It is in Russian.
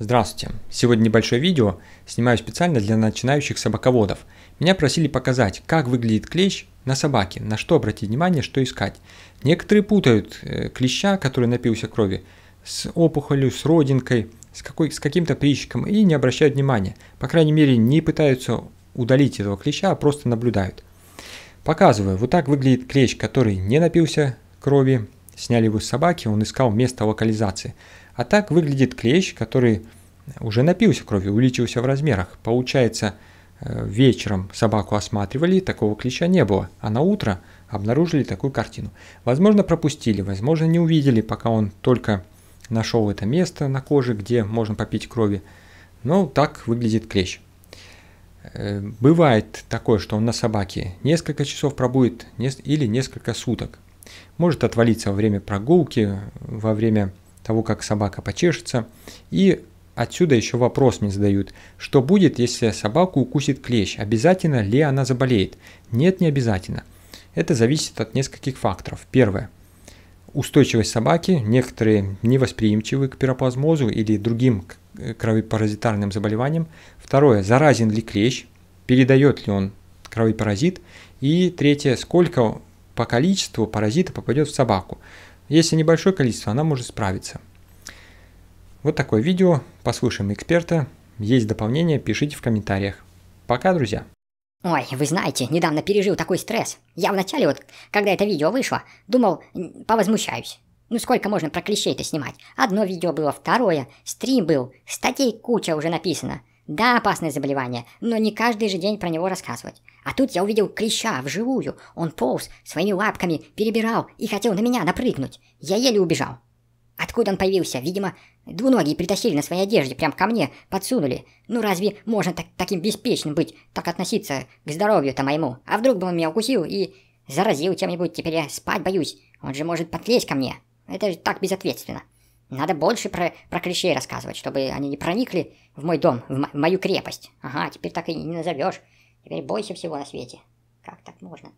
Здравствуйте! Сегодня небольшое видео снимаю специально для начинающих собаководов. Меня просили показать, как выглядит клещ на собаке, на что обратить внимание, что искать. Некоторые путают э, клеща, который напился крови, с опухолью, с родинкой, с, какой, с каким-то прищиком и не обращают внимания. По крайней мере, не пытаются удалить этого клеща, а просто наблюдают. Показываю, вот так выглядит клещ, который не напился крови, сняли его с собаки, он искал место локализации. А так выглядит клещ, который уже напился кровью, увеличился в размерах. Получается, э, вечером собаку осматривали, такого клеща не было, а на утро обнаружили такую картину. Возможно, пропустили, возможно, не увидели, пока он только нашел это место на коже, где можно попить крови. Но так выглядит клещ. Э, бывает такое, что он на собаке несколько часов пробует или несколько суток может отвалиться во время прогулки, во время того, как собака почешется. И отсюда еще вопрос мне задают, что будет, если собаку укусит клещ, обязательно ли она заболеет? Нет, не обязательно. Это зависит от нескольких факторов. Первое. Устойчивость собаки, некоторые невосприимчивы к пироплазмозу или другим э, кровепаразитарным заболеваниям. Второе. Заразен ли клещ, передает ли он кровопаразит. И третье. Сколько по количеству паразита попадет в собаку. Если небольшое количество, она может справиться. Вот такое видео, послушаем эксперта. Есть дополнение, пишите в комментариях. Пока, друзья! Ой, вы знаете, недавно пережил такой стресс. Я вначале вот, когда это видео вышло, думал, повозмущаюсь. Ну сколько можно про клещей-то снимать? Одно видео было, второе, стрим был, статей куча уже написано. Да, опасное заболевание, но не каждый же день про него рассказывать. А тут я увидел клеща вживую. Он полз, своими лапками перебирал и хотел на меня напрыгнуть. Я еле убежал. Откуда он появился? Видимо, двуногие притащили на своей одежде, прям ко мне подсунули. Ну разве можно так, таким беспечным быть, так относиться к здоровью-то моему? А вдруг бы он меня укусил и заразил чем-нибудь, теперь я спать боюсь. Он же может подлезть ко мне. Это же так безответственно. Надо больше про, про клещей рассказывать, чтобы они не проникли в мой дом, в, мо в мою крепость. Ага, теперь так и не назовешь. Теперь бойся всего на свете. Как так можно?